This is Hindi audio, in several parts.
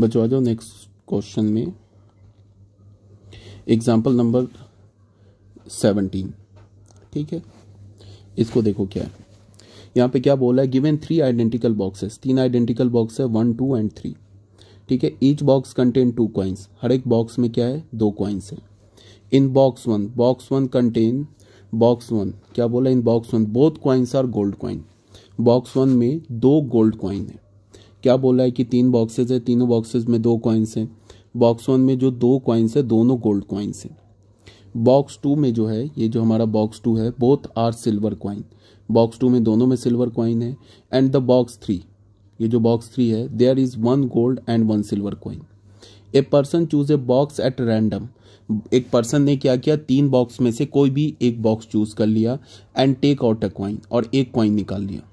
बचवा आ जाओ नेक्स्ट क्वेश्चन में एग्जाम्पल नंबर सेवनटीन ठीक है इसको देखो क्या है यहाँ पे क्या बोला है गिवन थ्री आइडेंटिकल बॉक्सेस तीन आइडेंटिकल बॉक्स है वन टू एंड थ्री ठीक है each box contain two coins हर एक बॉक्स में क्या है दो क्वाइंस है in box one box one contain box one क्या बोला in box one both coins are gold coin box one में दो गोल्ड कॉइन है क्या बोला है कि तीन बॉक्सेज है तीनों बॉक्सेज में दो कॉइन्स हैं बॉक्स वन में जो दो कॉइन्स है दोनों गोल्ड कॉइन्स हैं बॉक्स टू में जो है ये जो हमारा बॉक्स टू है both are silver coin box two में दोनों में सिल्वर कॉइन है एंड द बॉक्स थ्री ये जो बॉक्स थ्री है there is one gold and one silver coin a person choose a box at random एक पर्सन ने क्या किया तीन बॉक्स में से कोई भी एक बॉक्स चूज कर लिया and take out a coin और एक कॉइन निकाल लिया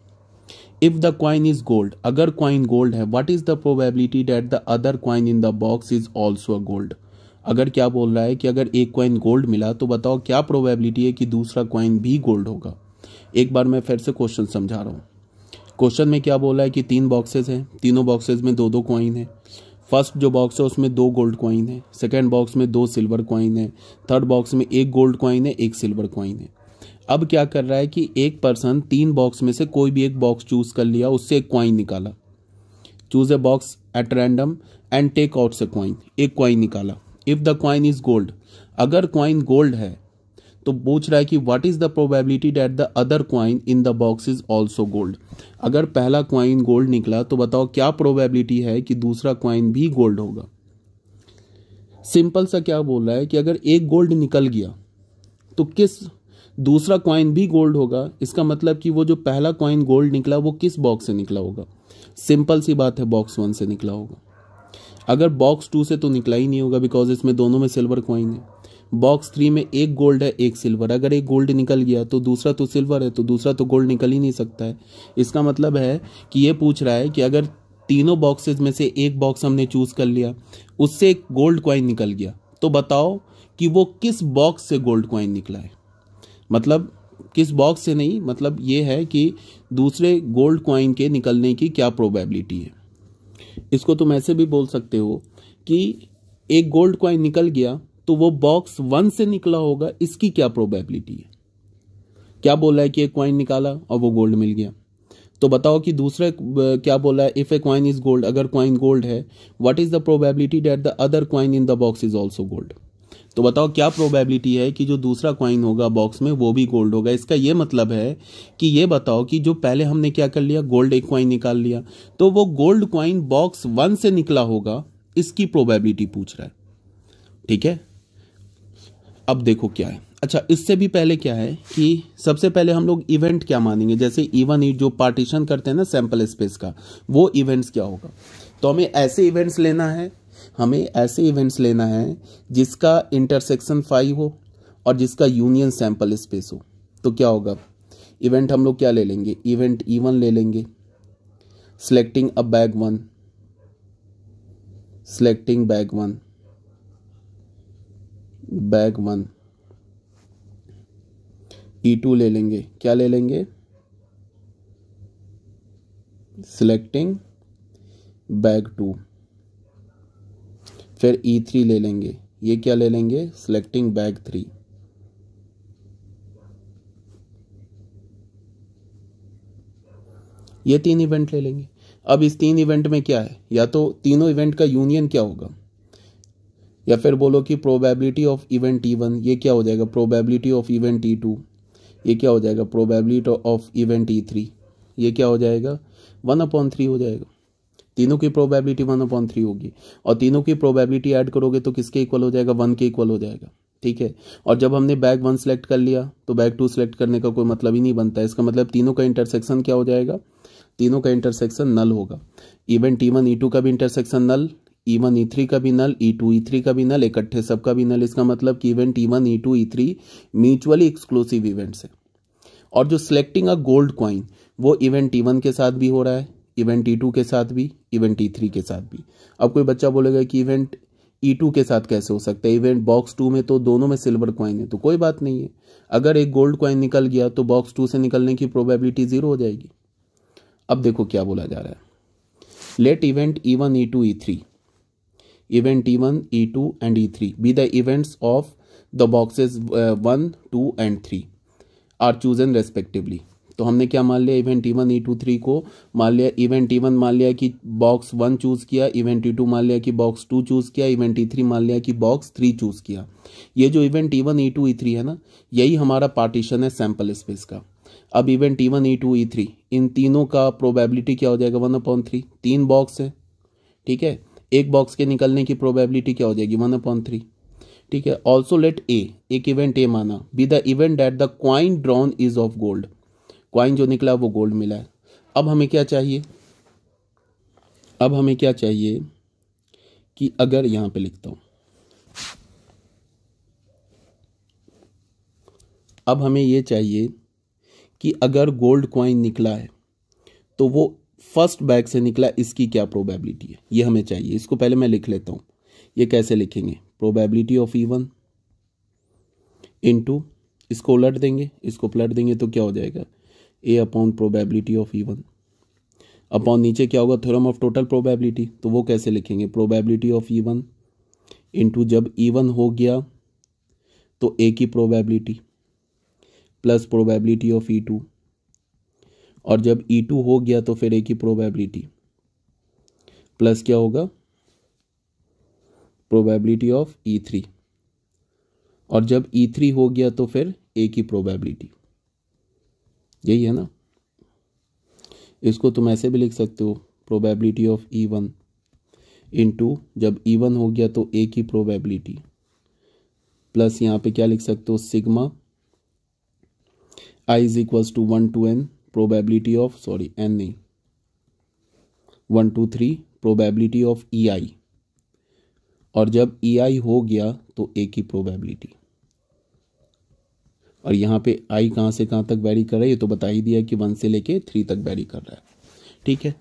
if the coin is gold अगर क्वाइन गोल्ड है what is the probability that the other coin in the box is also gold अगर क्या बोल रहा है कि अगर एक क्वाइन गोल्ड मिला तो बताओ क्या प्रोबेबिलिटी है कि दूसरा क्वाइन भी गोल्ड होगा एक बार मैं फिर से क्वेश्चन समझा रहा हूँ क्वेश्चन में क्या बोला है कि तीन बॉक्सेस हैं तीनों बॉक्सेस में दो दो क्वाइन है फर्स्ट जो बॉक्स है उसमें दो गोल्ड क्वाइन है सेकेंड बॉक्स में दो सिल्वर क्वाइन है थर्ड बॉक्स में एक गोल्ड क्वाइन है एक सिल्वर क्वाइन है अब क्या कर रहा है कि एक पर्सन तीन बॉक्स में से कोई भी एक बॉक्स चूज कर लिया उससे एक क्वाइन निकाला choose a box at random and take out से क्वाइन एक क्वाइन निकाला if the coin is gold अगर क्वाइन गोल्ड है तो पूछ रहा है कि what is the probability that the other coin in the box is also gold अगर पहला क्वाइन गोल्ड निकला तो बताओ क्या प्रोबेबिलिटी है कि दूसरा क्वाइन भी गोल्ड होगा सिंपल सा क्या बोल रहा है कि अगर एक गोल्ड निकल गया तो किस दूसरा कॉइन भी गोल्ड होगा इसका मतलब कि वो जो पहला कॉइन गोल्ड निकला वो किस बॉक्स से निकला होगा सिंपल सी बात है बॉक्स वन से निकला होगा अगर बॉक्स टू से तो निकला ही नहीं होगा बिकॉज इसमें दोनों में सिल्वर कॉइन है बॉक्स थ्री में एक गोल्ड है एक सिल्वर अगर एक गोल्ड निकल गया तो दूसरा तो सिल्वर है तो दूसरा तो गोल्ड निकल ही नहीं सकता है इसका मतलब है कि ये पूछ रहा है कि अगर तीनों बॉक्सेज में से एक बॉक्स हमने चूज कर लिया उससे एक गोल्ड क्वाइन निकल गया तो बताओ कि वो किस बॉक्स से गोल्ड क्वाइन निकला है मतलब किस बॉक्स से नहीं मतलब ये है कि दूसरे गोल्ड क्वाइन के निकलने की क्या प्रोबेबिलिटी है इसको तुम ऐसे भी बोल सकते हो कि एक गोल्ड क्वाइन निकल गया तो वो बॉक्स वन से निकला होगा इसकी क्या प्रोबेबिलिटी है क्या बोला है कि एक क्वाइन निकाला और वो गोल्ड मिल गया तो बताओ कि दूसरा क्या बोला है if a coin is gold अगर क्वाइन गोल्ड है what is the probability that the other coin in the box is also gold तो बताओ क्या प्रोबेबिलिटी है कि जो दूसरा क्वाइन होगा बॉक्स में वो भी गोल्ड होगा इसका ये मतलब है कि ये बताओ कि जो पहले हमने क्या कर लिया गोल्ड एक क्वाइन निकाल लिया तो वो गोल्ड क्वाइन बॉक्स वन से निकला होगा इसकी प्रोबेबिलिटी पूछ रहा है ठीक है अब देखो क्या है अच्छा इससे भी पहले क्या है कि सबसे पहले हम लोग इवेंट क्या मानेंगे जैसे इवन जो पार्टीशन करते हैं ना सैंपल स्पेस का वो इवेंट्स क्या होगा तो हमें ऐसे इवेंट्स लेना है हमें ऐसे इवेंट्स लेना है जिसका इंटरसेक्शन फाइव हो और जिसका यूनियन सैम्पल स्पेस हो तो क्या होगा इवेंट हम लोग क्या ले लेंगे इवेंट ई वन ले लेंगे selecting a bag one selecting bag one bag one E two ले लेंगे क्या ले लेंगे selecting बैग टू फिर ई e थ्री ले लेंगे ये क्या ले लेंगे सिलेक्टिंग बैग थ्री ये तीन इवेंट ले लेंगे अब इस तीन इवेंट में क्या है या तो तीनों इवेंट का यूनियन क्या होगा या फिर बोलो कि probability of event E one ये क्या हो जाएगा probability of event E two ये क्या हो जाएगा probability of event E three ये क्या हो जाएगा वन अपॉन थ्री हो जाएगा तीनों की प्रोबेबिलिटी वन अपॉन थ्री होगी और तीनों की प्रोबेबिलिटी ऐड करोगे तो किसके इक्वल हो जाएगा वन के इक्वल हो जाएगा ठीक है और जब हमने बैग वन सेलेक्ट कर लिया तो बैग टू सेलेक्ट करने का कोई मतलब ही नहीं बनता है इसका मतलब तीनों का इंटरसेक्शन क्या हो जाएगा तीनों का इंटरसेक्शन नल होगा even T one E two का भी intersection null E one E three का भी नल ई टू ई थ्री का भी नल इकट्ठे सब का भी नल इसका मतलब कि event E one E two E three mutually exclusive events है और जो सिलेक्टिंग अ गोल्ड क्वाइन वो इवेंट ई वन के साथ भी हो रहा है इवेंट ई टू के साथ भी इवेंट ई थ्री के साथ भी अब कोई बच्चा बोलेगा कि इवेंट ई टू के साथ कैसे हो सकता है इवेंट बॉक्स टू में तो दोनों में सिल्वर क्वाइन है तो कोई बात नहीं है अगर एक गोल्ड क्वाइन निकल गया तो बॉक्स टू से निकलने की प्रोबेबिलिटी जीरो हो जाएगी अब देखो क्या बोला जा रहा है let event E one E two E three event E one E two and E three be the events of the boxes one two and three are chosen respectively तो हमने क्या मान लिया event E one E two three को मान लिया इवेंट ई वन मान लिया कि बॉक्स वन चूज किया इवेंट ई टू मान लिया कि बॉक्स टू चूज किया इवेंट ई थ्री मान लिया कि बॉक्स थ्री चूज किया ये जो event E one E two E three है ना यही हमारा पार्टीशन है सैम्पल स्पेस का अब event E one E two E three इन तीनों का प्रोबेबिलिटी क्या हो जाएगा वन अपॉन थ्री तीन बॉक्स है ठीक है एक बॉक्स के निकलने की प्रोबेबिलिटी क्या हो जाएगी वन अपॉन थ्री ठीक है ऑल्सो लेट ए एक इवेंट ए माना be the event that the coin drawn is of gold coin जो निकला वो गोल्ड मिला है अब हमें क्या चाहिए अब हमें क्या चाहिए कि अगर यहां पे लिखता हूं अब हमें यह चाहिए कि अगर गोल्ड क्वाइन निकला है तो वो फर्स्ट बैग से निकला इसकी क्या प्रोबेबिलिटी है ये हमें चाहिए इसको पहले मैं लिख लेता हूं ये कैसे लिखेंगे प्रोबेबिलिटी ऑफ ईवन इनटू इसको उलट देंगे इसको पलट देंगे तो क्या हो जाएगा A upon probability of E one upon नीचे क्या होगा थ्योरम ऑफ टोटल प्रोबेबिलिटी तो वो कैसे लिखेंगे probability of E one into जब ई e वन हो गया तो ए की probability plus probability of E two और जब ई e टू हो गया तो फिर ए की प्रोबेबिलिटी प्लस क्या होगा प्रोबेबिलिटी ऑफ ई थ्री और जब ई e थ्री हो गया तो फिर ए की प्रोबेबिलिटी यही है ना इसको तुम ऐसे भी लिख सकते हो probability of E one into जब ई e वन हो गया तो ए की प्रोबेबिलिटी प्लस यहाँ पे क्या लिख सकते हो sigma I is equals to one two N probability of sorry N नहीं one two three probability of E I और जब ई e आई हो गया तो ए की प्रोबेबिलिटी और यहाँ पे आई कहाँ से कहाँ तक बैरी कर रहा है ये तो बता ही दिया कि वन से लेके थ्री तक बैरी कर रहा है ठीक है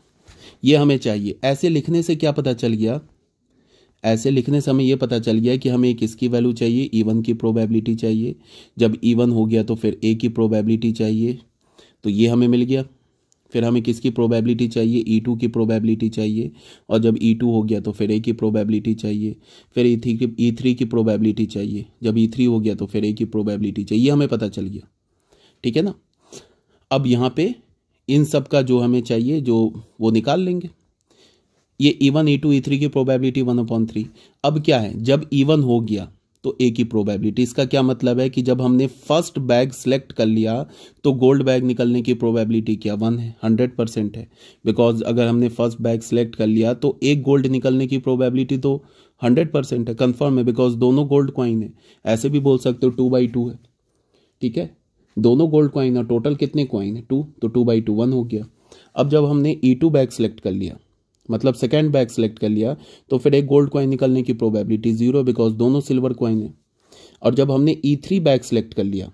ये हमें चाहिए ऐसे लिखने से क्या पता चल गया ऐसे लिखने से हमें यह पता चल गया कि हमें किसकी वैल्यू चाहिए ई e वन की प्रोबेबिलिटी चाहिए जब ई e वन हो गया तो फिर ए की प्रोबेबिलिटी चाहिए तो ये हमें मिल गया फिर हमें किसकी प्रोबेबिलिटी चाहिए ई e टू की प्रोबेबिलिटी चाहिए और जब ई e टू हो गया तो फिर ए की प्रोबेबिलिटी चाहिए फिर ई e थ्री की ई थ्री की प्रोबेबिलिटी चाहिए जब ई थ्री हो गया तो फिर ए की प्रोबेबिलिटी चाहिए हमें पता चल गया ठीक है ना अब यहाँ पे इन सब का जो हमें चाहिए जो वो निकाल लेंगे ये E one E two E three की प्रोबेबिलिटी वन अपॉन थ्री अब क्या है जब ई वन हो गया तो ए की प्रोबेबिलिटी इसका क्या मतलब है कि जब हमने फर्स्ट बैग सेलेक्ट कर लिया तो गोल्ड बैग निकलने की प्रोबेबिलिटी क्या वन है हंड्रेड परसेंट है बिकॉज अगर हमने फर्स्ट बैग सेलेक्ट कर लिया तो एक गोल्ड निकलने की प्रोबेबिलिटी तो हंड्रेड परसेंट है कन्फर्म है बिकॉज दोनों गोल्ड क्वाइन है ऐसे भी बोल सकते हो टू बाई टू है ठीक है दोनों गोल्ड क्वाइन है टोटल कितने क्वाइन है टू तो टू बाई टू वन हो गया अब जब हमने ई टू बैग सेलेक्ट कर लिया मतलब सेकेंड बैग सेलेक्ट कर लिया तो फिर एक गोल्ड कॉइन निकलने की प्रोबेबिलिटी ज़ीरो बिकॉज दोनों सिल्वर कॉइन है और जब हमने ई थ्री बैग सेलेक्ट कर लिया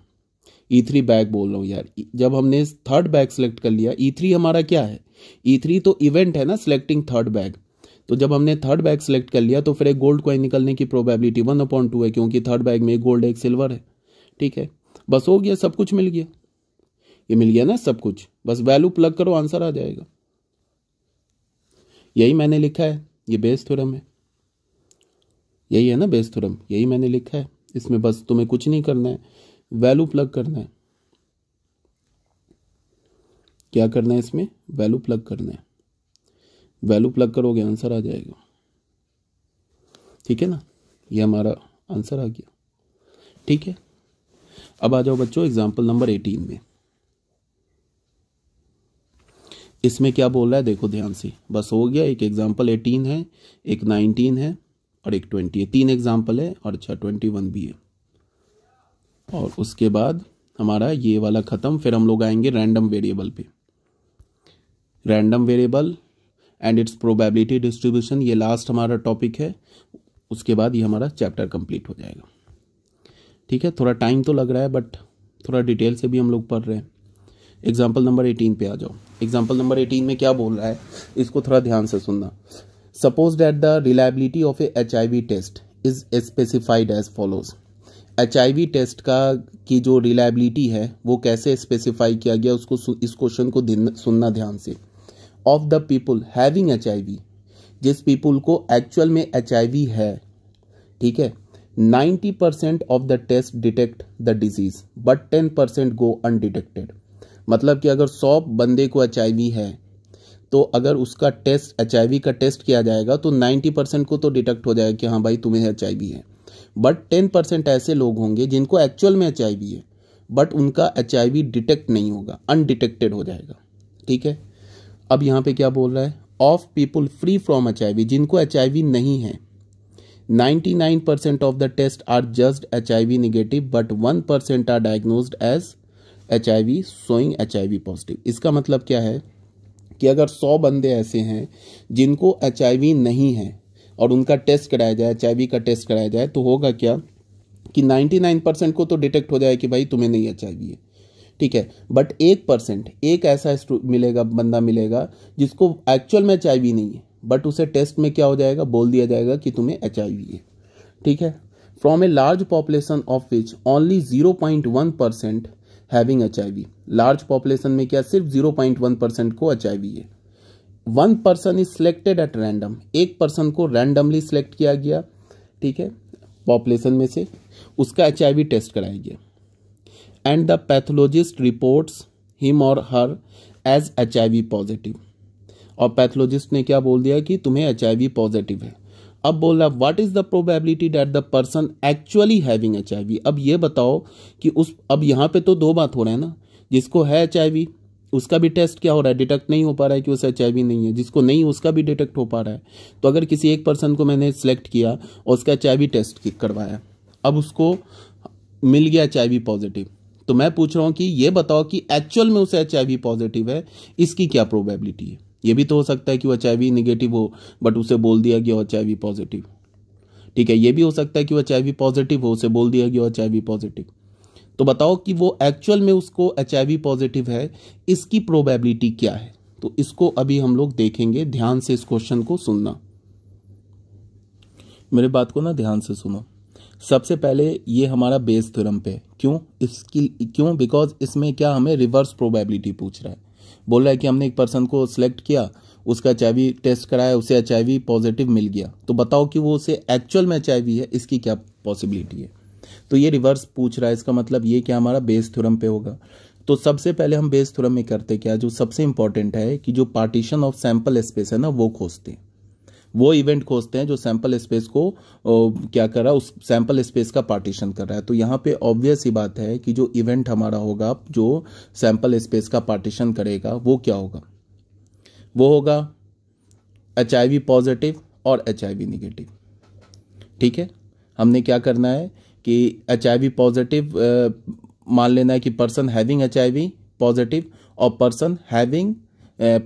ई थ्री बैग बोल रहा हूँ यार e- जब हमने थर्ड बैग सेलेक्ट कर लिया ई e थ्री हमारा क्या है ई e थ्री तो इवेंट है ना सिलेक्टिंग थर्ड बैग तो जब हमने थर्ड बैग सेलेक्ट कर लिया तो फिर एक गोल्ड कॉइन निकलने की प्रोबेबिलिटी वन अपॉइंट टू है क्योंकि थर्ड बैग में एक गोल्ड एक सिल्वर है ठीक है बस हो गया सब कुछ मिल गया ये मिल गया ना सब कुछ बस वैल्यू प्लग करो आंसर आ जाएगा यही मैंने लिखा है ये बेस थ्योरम है यही है ना बेस थ्योरम यही मैंने लिखा है इसमें बस तुम्हें कुछ नहीं करना है वैल्यू प्लग करना है क्या करना है इसमें वैल्यू प्लग करना है वैल्यू प्लग करोगे आंसर आ जाएगा ठीक है ना ये हमारा आंसर आ गया ठीक है अब आ जाओ बच्चों एग्जाम्पल नंबर एटीन में इसमें क्या बोल रहा है देखो ध्यान से बस हो गया एक एग्जाम्पल एटीन है एक नाइनटीन है और एक ट्वेंटी है तीन एग्जाम्पल है और अच्छा ट्वेंटी वन भी है और उसके बाद हमारा ये वाला ख़त्म फिर हम लोग आएंगे रैंडम वेरिएबल पे random variable and its probability distribution ये लास्ट हमारा टॉपिक है उसके बाद ये हमारा चैप्टर कम्प्लीट हो जाएगा ठीक है थोड़ा टाइम तो लग रहा है बट थोड़ा डिटेल से भी हम लोग पढ़ रहे हैं एग्जाम्पल नंबर एटीन पे आ जाओ एग्जाम्पल नंबर एटीन में क्या बोल रहा है इसको थोड़ा ध्यान से सुनना suppose that the reliability of a H test is specified as follows H test का की जो रिलायबिलिटी है वो कैसे स्पेसिफाई किया गया उसको इस क्वेश्चन को सुनना ध्यान से of the people having H जिस पीपुल को एक्चुअल में एच है ठीक है 90% the test detect the disease but ten 10% go undetected मतलब कि अगर सौ बंदे को एच है तो अगर उसका टेस्ट एच का टेस्ट किया जाएगा तो नाइन्टी परसेंट को तो डिटेक्ट हो जाएगा कि हाँ भाई तुम्हें एच है बट टेन परसेंट ऐसे लोग होंगे जिनको एक्चुअल में एच है बट उनका एच डिटेक्ट नहीं होगा अनडिटेक्टेड हो जाएगा ठीक है अब यहाँ पे क्या बोल रहा है of people free from H जिनको एच नहीं है 99% of the H are just HIV negative, but 1% are diagnosed as H I V showing H I V positive इसका मतलब क्या है कि अगर सौ बंदे ऐसे हैं जिनको एच आई वी नहीं है और उनका टेस्ट कराया जाए एच आई वी का टेस्ट कराया जाए तो होगा क्या कि नाइन परसेंट को तो डिटेक्ट हो जाए कि भाई तुम्हें नहीं एच आई वी है ठीक है बट एक परसेंट एक ऐसा मिलेगा बंदा मिलेगा जिसको एक्चुअल में एच आई वी नहीं है बट उसे टेस्ट में क्या हो जाएगा बोल दिया जाएगा कि तुम्हें एच आई वी है ठीक है from a large population of which only zero point one percent having H large population में क्या सिर्फ 0.1 परसेंट को एच है one person is selected at random एक पर्सन को रैंडमली सिलेक्ट किया गया ठीक है पॉपुलेशन में से उसका एच टेस्ट कराया गया and the pathologist reports him और हर एज एच पॉजिटिव और पैथोलॉजिस्ट ने क्या बोल दिया कि तुम्हें एच पॉजिटिव है अब बोल रहा है what is the probability that the person actually having H अब ये बताओ कि उस अब यहाँ पे तो दो बात हो रहा है ना जिसको है एच उसका भी टेस्ट क्या हो रहा है डिटेक्ट नहीं हो पा रहा है कि उसे एच नहीं है जिसको नहीं उसका भी डिटेक्ट हो पा रहा है तो अगर किसी एक पर्सन को मैंने सेलेक्ट किया और उसका एच टेस्ट करवाया अब उसको मिल गया एच पॉजिटिव तो मैं पूछ रहा हूँ कि ये बताओ कि एक्चुअल में उसे एच पॉजिटिव है इसकी क्या प्रोबेबिलिटी है ये भी तो हो सकता है कि वो एच निगेटिव हो बट उसे बोल दिया गया एच आई पॉजिटिव ठीक है ये भी हो सकता है कि वो एच पॉजिटिव हो उसे बोल दिया गया एच आई पॉजिटिव तो बताओ कि वो एक्चुअल में उसको एच पॉजिटिव है इसकी प्रोबेबिलिटी क्या है तो इसको अभी हम लोग देखेंगे ध्यान से इस क्वेश्चन को सुनना मेरे बात को ना ध्यान से सुनो सबसे पहले ये हमारा बेस थ्योरम पे क्यों इसकी क्यों बिकॉज इसमें क्या हमें रिवर्स प्रोबेबिलिटी पूछ रहा है बोल रहा है कि हमने एक पर्सन को सिलेक्ट किया उसका एच टेस्ट कराया उसे एच पॉजिटिव मिल गया तो बताओ कि वो उसे एक्चुअल में एच है इसकी क्या पॉसिबिलिटी है तो ये रिवर्स पूछ रहा है इसका मतलब ये क्या हमारा बेस थ्योरम पे होगा तो सबसे पहले हम बेस थ्योरम में करते क्या जो सबसे इंपॉर्टेंट है कि जो पार्टीशन ऑफ सैंपल स्पेस है ना वो खोजते हैं वो इवेंट खोजते हैं जो सैंपल स्पेस को क्या कर रहा है उस सैंपल स्पेस का पार्टीशन कर रहा है तो यहाँ पे ऑब्वियस ही बात है कि जो इवेंट हमारा होगा जो सैंपल स्पेस का पार्टीशन करेगा वो क्या होगा वो होगा एच पॉजिटिव और एच नेगेटिव ठीक है हमने क्या करना है कि एच पॉजिटिव मान लेना है कि पर्सन हैविंग एच पॉजिटिव और person having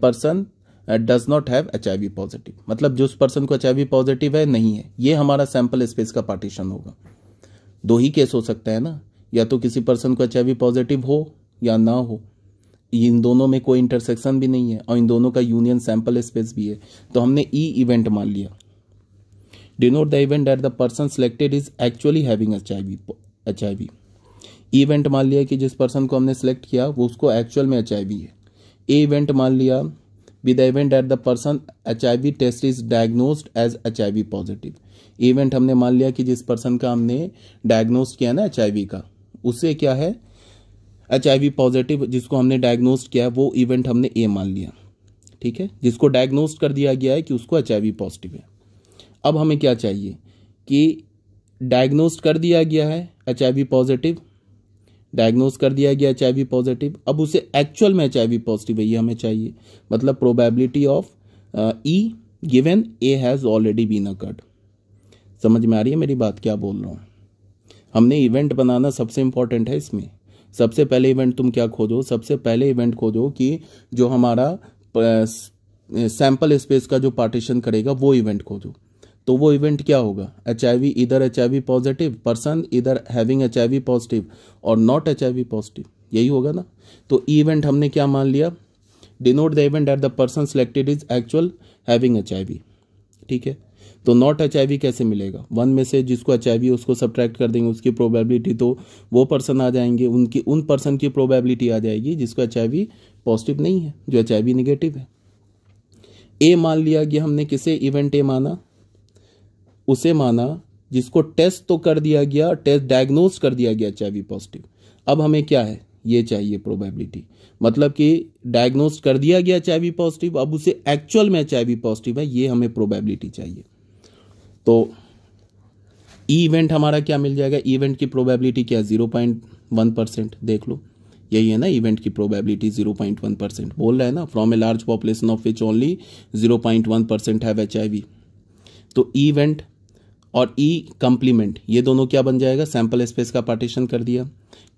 person does not have H positive मतलब जो उस पर्सन को एच पॉजिटिव है नहीं है ये हमारा सैंपल स्पेस का पार्टीशन होगा दो ही केस हो सकते हैं ना या तो किसी पर्सन को एच पॉजिटिव हो या ना हो इन दोनों में कोई इंटरसेक्शन भी नहीं है और इन दोनों का यूनियन सैंपल स्पेस भी है तो हमने ई e इवेंट मान लिया denote the event that the person selected is actually having H I V H I V event मान लिया कि जिस पर्सन को हमने सेलेक्ट किया वो उसको एक्चुअल में एच आई वी है ए इवेंट मान लिया event that the person H I H test is diagnose as H positive event हमने मान लिया कि जिस पर्सन का हमने डायग्नोज किया ना एच का उससे क्या है एच पॉजिटिव जिसको हमने डायग्नोज किया वो इवेंट हमने ए मान लिया ठीक है जिसको डायग्नोज कर दिया गया है कि उसको एच पॉजिटिव है अब हमें क्या चाहिए कि डायग्नोज कर दिया गया है एच पॉजिटिव डायग्नोज कर दिया गया एच पॉजिटिव अब उसे एक्चुअल में एच पॉजिटिव है ये हमें चाहिए मतलब probability of E given A has already been occurred समझ में आ रही है मेरी बात क्या बोल रहा हूँ हमने इवेंट बनाना सबसे इंपॉर्टेंट है इसमें सबसे पहले इवेंट तुम क्या खोजो सबसे पहले इवेंट खोजो कि जो हमारा सैंपल uh, स्पेस uh, का जो पार्टीशन करेगा वो इवेंट खोजो तो वो इवेंट क्या होगा एच आई वी इधर H I V positive person इधर having H I V positive और not H I V positive यही होगा ना तो इवेंट हमने क्या मान लिया denote the event that the person selected is actual having H I V ठीक है तो नॉट एच आई वी कैसे मिलेगा वन में से जिसको एच आई वी उसको सब्ट्रैक्ट कर देंगे उसकी प्रोबेबिलिटी तो वो पर्सन आ जाएंगे उनकी उन पर्सन की प्रोबेबिलिटी आ जाएगी जिसको एच आई वी पॉजिटिव नहीं है जो एच आई वी निगेटिव है ए मान लिया कि हमने किसे इवेंट ए माना उसे माना जिसको टेस्ट तो कर दिया गया टेस्ट डायग्नोज कर दिया गया एच पॉजिटिव अब हमें क्या है ये चाहिए प्रोबेबिलिटी मतलब कि डायग्नोज कर दिया गया एच पॉजिटिव अब उसे एक्चुअल में एच पॉजिटिव है ये हमें प्रोबेबिलिटी चाहिए तो इवेंट हमारा क्या मिल जाएगा इवेंट की प्रोबेबिलिटी क्या है जीरो पॉइंट वन परसेंट देख लो यही है ना इवेंट की probability zero point one percent बोल रहा है ना from a large population of which only zero point one percent have H I V तो इवेंट और ई e कंप्लीमेंट ये दोनों क्या बन जाएगा सैंपल स्पेस का पार्टीशन कर दिया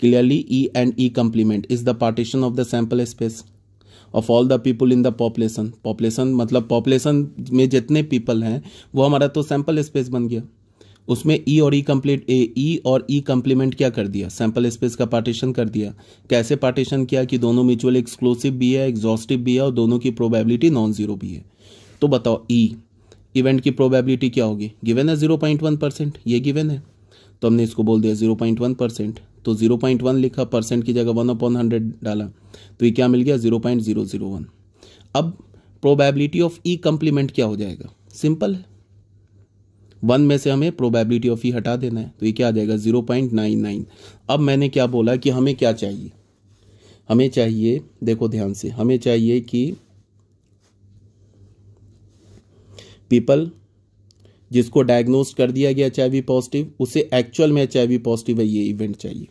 clearly E and E complement is the partition of the sample space of all the people in the population population मतलब पॉपुलेशन में जितने पीपल हैं वो हमारा तो सैंपल स्पेस बन गया उसमें ई e और ई कम्प्लीट ई और ई e कंप्लीमेंट क्या कर दिया सैंपल स्पेस का पार्टीशन कर दिया कैसे पार्टीशन किया कि दोनों म्यूचुअल एक्सक्लूसिव भी है एग्जॉस्टिव भी है और दोनों की प्रोबेबिलिटी नॉन जीरो भी है तो बताओ ई e, इवेंट की प्रोबेबिलिटी क्या होगी गिवन है जीरो पॉइंट वन परसेंट ये गिवन है तो हमने इसको बोल दिया जीरो पॉइंट वन परसेंट तो जीरो पॉइंट वन लिखा परसेंट की जगह वन अपॉन हंड्रेड डाला तो ये क्या मिल गया zero point zero zero one अब प्रोबेबिलिटी ऑफ ई कम्प्लीमेंट क्या हो जाएगा सिंपल है वन में से हमें प्रोबेबिलिटी ऑफ ई हटा देना है तो ये क्या आ जाएगा जीरो पॉइंट नाइन नाइन अब मैंने क्या बोला कि हमें क्या चाहिए हमें चाहिए देखो ध्यान से हमें चाहिए कि पीपल जिसको डायग्नोज कर दिया गया एच पॉजिटिव उसे एक्चुअल में एच पॉजिटिव है ये इवेंट चाहिए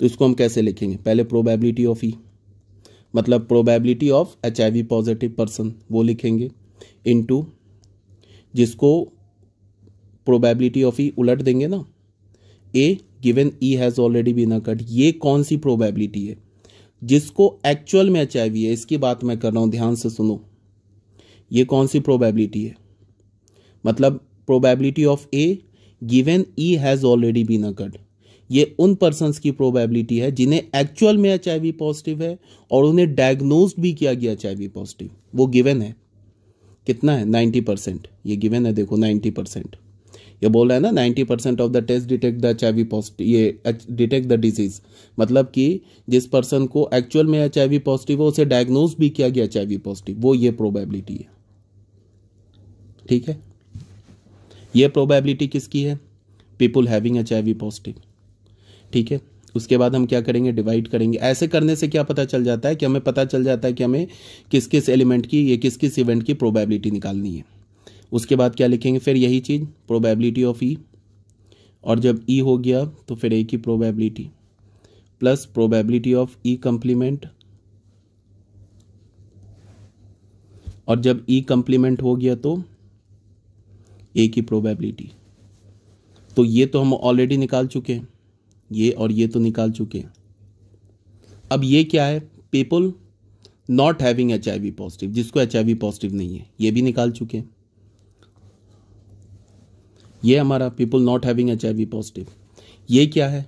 तो इसको हम कैसे लिखेंगे पहले प्रोबेबिलिटी ऑफ ई मतलब probability of H positive person वो लिखेंगे इनटू जिसको प्रोबेबिलिटी ऑफ ई उलट देंगे ना A given E has already been occurred ये कौन सी प्रोबेबिलिटी है जिसको एक्चुअल में एच है इसकी बात मैं कर रहा हूँ ध्यान से सुनो ये कौन सी प्रोबेबिलिटी है मतलब probability of A given E has already been occurred ये उन पर्सन की प्रोबेबिलिटी है जिन्हें एक्चुअल में एच पॉजिटिव है और उन्हें डायग्नोज भी किया गया एच पॉजिटिव वो गिवेन है कितना है नाइन्टी परसेंट ये गिवेन है देखो नाइन्टी परसेंट ये बोल रहा है ना ninety percent of the test detect the H I V positive ये डिटेक्ट द डिजीज मतलब कि जिस पर्सन को एक्चुअल में एच आई वी पॉजिटिव है उसे डायग्नोज भी किया गया एच आई वी पॉजिटिव वो ये प्रोबेबिलिटी है ठीक है ये प्रोबेबिलिटी किसकी है people having H I positive ठीक है उसके बाद हम क्या करेंगे डिवाइड करेंगे ऐसे करने से क्या पता चल जाता है कि हमें पता चल जाता है कि हमें किस किस एलिमेंट की या किस किस इवेंट की प्रोबेबिलिटी निकालनी है उसके बाद क्या लिखेंगे फिर यही चीज़ प्रोबेबिलिटी ऑफ ई और जब ई e हो गया तो फिर ए की probability plus probability of E complement और जब ई e कंप्लीमेंट हो गया तो ए की प्रोबेबिलिटी तो ये तो हम ऑलरेडी निकाल चुके हैं ये और ये तो निकाल चुके हैं अब ये क्या है people not having H I V positive जिसको एच आई वी पॉजिटिव नहीं है ये भी निकाल चुके हैं ये हमारा people not having H I V positive ये क्या है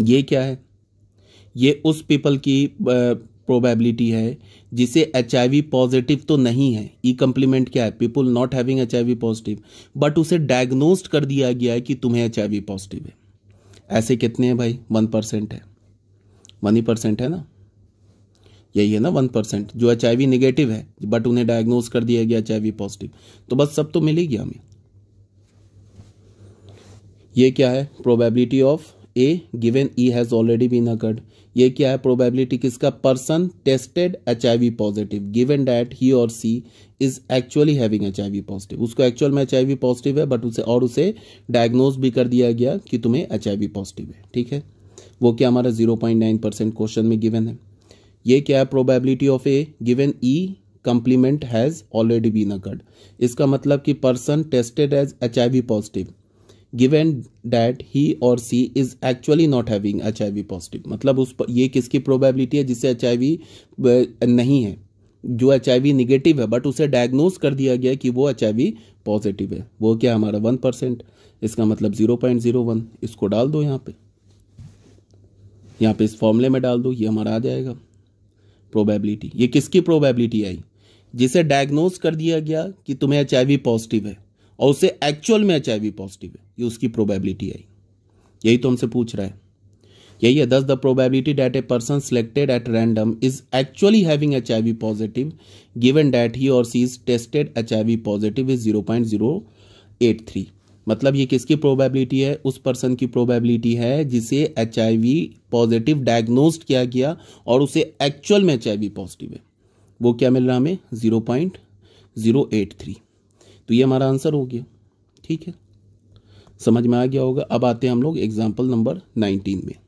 ये क्या है ये उस पीपल की प्रोबेबिलिटी है जिसे एच पॉजिटिव तो नहीं है ई e कम्प्लीमेंट क्या है people not having H positive but उसे डायग्नोस्ड कर दिया गया है कि तुम्हें एच पॉजिटिव है ऐसे कितने हैं भाई वन परसेंट है वन ही परसेंट है ना यही है ना वन परसेंट जो एच नेगेटिव है बट उन्हें डायग्नोज कर दिया गया एच पॉजिटिव तो बस सब तो मिलेगी हमें ये क्या है probability of A given E has already been occurred ये क्या है प्रोबेबिलिटी किसका person tested H positive given that he और she is actually having H positive उसको एक्चुअल में एच पॉजिटिव है बट उसे और उसे डायग्नोज भी कर दिया गया कि तुम्हें एच पॉजिटिव है ठीक है वो क्या हमारा zero point nine percent question में गिवन है ये क्या है probability of A given E complement has already been occurred इसका मतलब कि person tested as H positive given that he और she is actually not having H I V positive मतलब उस पर ये किसकी प्रोबेबिलिटी है जिसे एच आई वी नहीं है जो एच आई वी निगेटिव है बट उसे डायग्नोज कर दिया गया कि वो एच आई वी पॉजिटिव है वो क्या हमारा वन परसेंट इसका मतलब जीरो पॉइंट जीरो वन इसको डाल दो यहाँ पे यहाँ पे इस फॉर्मूले में डाल दो ये हमारा आ जाएगा प्रोबेबिलिटी ये किसकी प्रोबेबिलिटी आई जिसे डायग्नोज कर दिया गया कि तुम्हें एच आई वी पॉजिटिव है और उसे एक्चुअल में एच पॉजिटिव है ये उसकी प्रोबेबिलिटी आई यही तो हमसे पूछ रहा है यही है thus the probability that a person selected at random is actually having H I V positive given that he और she is tested H I V positive is zero point zero eight three मतलब ये किसकी प्रोबेबिलिटी है उस पर्सन की प्रोबेबिलिटी है जिसे H I V positive diagnose किया गया और उसे एक्चुअल में एच आई वी पॉजिटिव है वो क्या मिल रहा हमें zero point zero eight three तो ये हमारा आंसर हो गया ठीक है समझ में आ गया होगा अब आते हैं हम लोग एग्जाम्पल नंबर नाइनटीन में